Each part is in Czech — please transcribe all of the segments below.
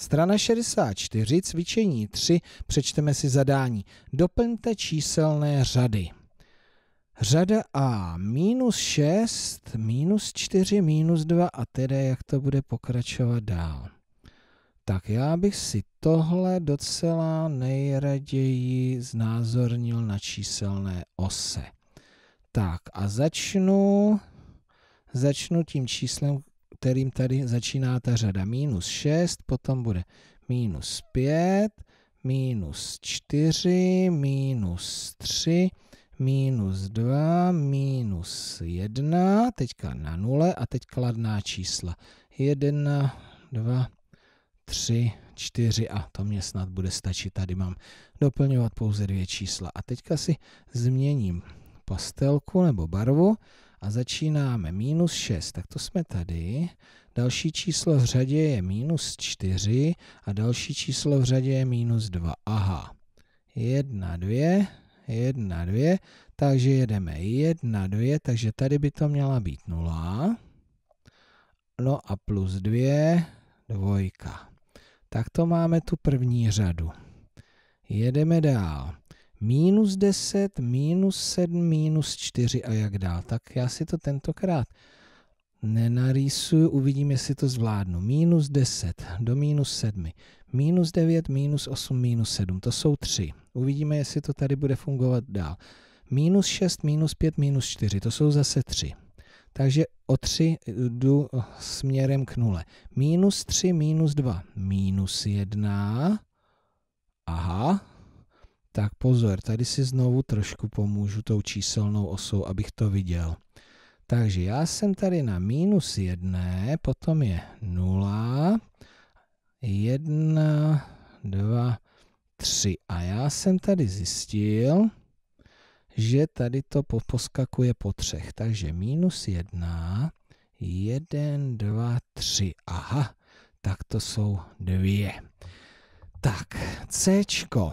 Strana 64, cvičení 3, přečteme si zadání. Doplňte číselné řady. Řada A minus 6, minus 4, minus 2 a tedy jak to bude pokračovat dál. Tak já bych si tohle docela nejraději znázornil na číselné ose. Tak a začnu, začnu tím číslem, kterým tady začíná ta řada. Minus 6, potom bude minus 5, minus 4, minus 3, minus 2, minus 1, teďka na 0 a teď kladná čísla. 1, 2, 3, 4 a to mě snad bude stačit. Tady mám doplňovat pouze dvě čísla. A teďka si změním pastelku nebo barvu a začínáme minus 6, tak to jsme tady. Další číslo v řadě je minus 4 a další číslo v řadě je minus 2. Aha, 1, 2, 1, 2, takže jedeme 1, 2, takže tady by to měla být 0. No a plus 2, 2. Tak to máme tu první řadu. Jedeme dál minus 10, minus 7, minus 4 a jak dál. Tak já si to tentokrát nenarýsuju, uvidím, jestli to zvládnu. Minus 10 do minus 7, minus 9, minus 8, minus 7, to jsou 3. Uvidíme, jestli to tady bude fungovat dál. Minus 6, minus 5, minus 4, to jsou zase 3. Takže o 3 jdu směrem k nule. Minus 3, minus 2, minus 1. Aha, tak pozor, tady si znovu trošku pomůžu tou číselnou osou, abych to viděl. Takže já jsem tady na minus jedné, potom je 0, 1, 2, 3. A já jsem tady zjistil, že tady to poskakuje po třech. Takže minus 1, 1, 2, 3. Aha, tak to jsou dvě. Tak, Cčko.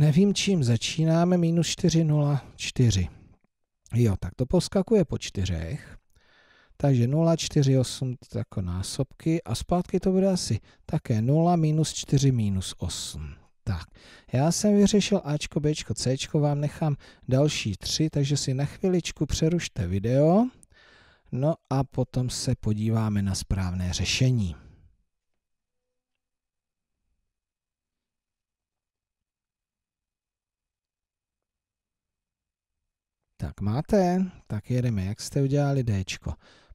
Nevím čím začínáme, minus 4,04. Jo, tak to poskakuje po čtyřech. Takže 0, 4, 8 jako násobky a zpátky to bude asi také 0, minus 4, minus 8. Tak, já jsem vyřešil Ačko, Bčko, Cčko, vám nechám další tři, takže si na chviličku přerušte video, no a potom se podíváme na správné řešení. Tak máte, tak jedeme, jak jste udělali D.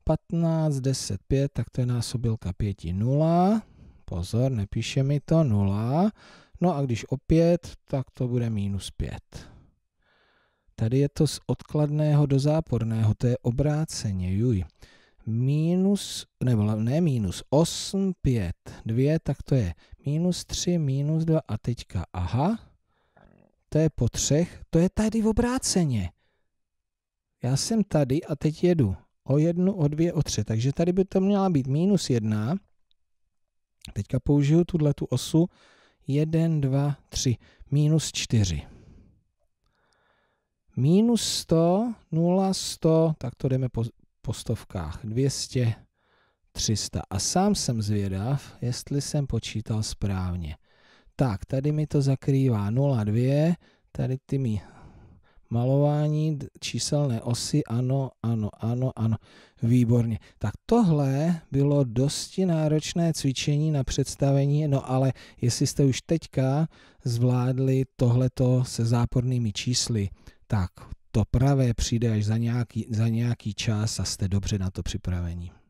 15, 10, 5, tak to je násobilka 5, 0. Pozor, nepíše mi to 0. No a když opět, tak to bude minus 5. Tady je to z odkladného do záporného, to je obráceně, juj. Minus, nebo ne minus, 8, 5, 2, tak to je minus 3, minus 2 a teďka, aha, to je po třech, to je tady v obráceně já jsem tady a teď jedu o jednu, o dvě, o tři, takže tady by to měla být minus jedna. Teďka použiju tuhle tu osu Jeden, dva, tři, minus čtyři, Minus sto, nula sto. tak to jdeme po, po stovkách, Dvěstě, třista. A sám jsem zvědav, jestli jsem počítal správně. Tak, tady mi to zakrývá 0,2, tady ty mi malování číselné osy, ano, ano, ano, ano, výborně. Tak tohle bylo dosti náročné cvičení na představení, no ale jestli jste už teďka zvládli tohleto se zápornými čísly, tak to pravé přijde až za nějaký, za nějaký čas a jste dobře na to připravení.